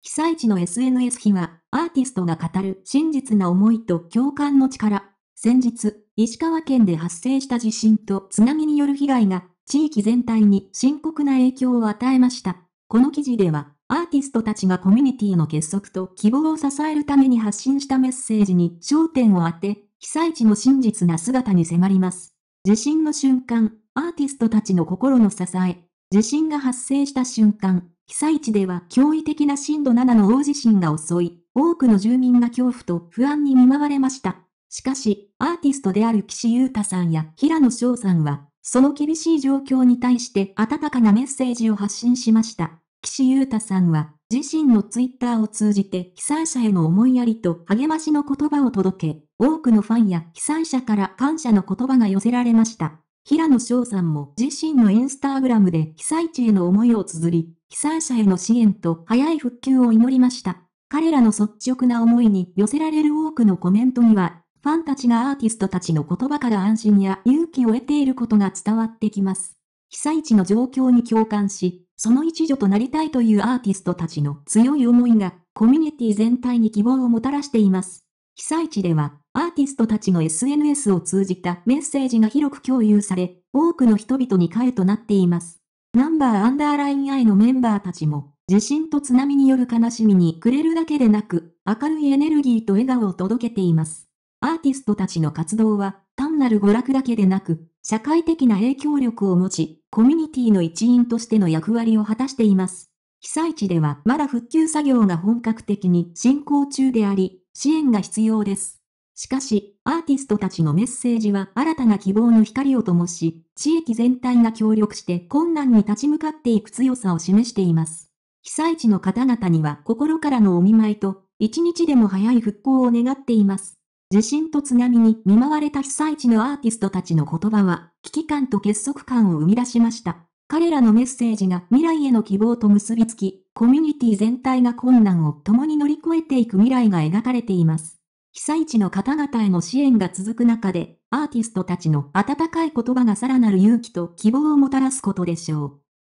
被災地の SNS 碑は、アーティストが語る真実な思いと共感の力。先日、石川県で発生した地震と津波による被害が、地域全体に深刻な影響を与えました。この記事では、アーティストたちがコミュニティの結束と希望を支えるために発信したメッセージに焦点を当て、被災地の真実な姿に迫ります。地震の瞬間、アーティストたちの心の支え。地震が発生した瞬間、被災地では驚異的な震度7の大地震が襲い、多くの住民が恐怖と不安に見舞われました。しかし、アーティストである岸優太さんや平野翔さんは、その厳しい状況に対して温かなメッセージを発信しました。岸優太さんは、自身のツイッターを通じて被災者への思いやりと励ましの言葉を届け、多くのファンや被災者から感謝の言葉が寄せられました。平野翔さんも自身のインスタグラムで被災地への思いを綴り、被災者への支援と早い復旧を祈りました。彼らの率直な思いに寄せられる多くのコメントには、ファンたちがアーティストたちの言葉から安心や勇気を得ていることが伝わってきます。被災地の状況に共感し、その一助となりたいというアーティストたちの強い思いが、コミュニティ全体に希望をもたらしています。被災地では、アーティストたちの SNS を通じたメッセージが広く共有され、多くの人々に声となっています。ナンバーアンダーライン I のメンバーたちも、地震と津波による悲しみに暮れるだけでなく、明るいエネルギーと笑顔を届けています。アーティストたちの活動は、単なる娯楽だけでなく、社会的な影響力を持ち、コミュニティの一員としての役割を果たしています。被災地ではまだ復旧作業が本格的に進行中であり、支援が必要です。しかし、アーティストたちのメッセージは新たな希望の光を灯し、地域全体が協力して困難に立ち向かっていく強さを示しています。被災地の方々には心からのお見舞いと、一日でも早い復興を願っています。地震と津波に見舞われた被災地のアーティストたちの言葉は、危機感と結束感を生み出しました。彼らのメッセージが未来への希望と結びつき、コミュニティ全体が困難を共に乗り越えていく未来が描かれています。被災地の方々への支援が続く中で、アーティストたちの温かい言葉がさらなる勇気と希望をもたらすことでしょう。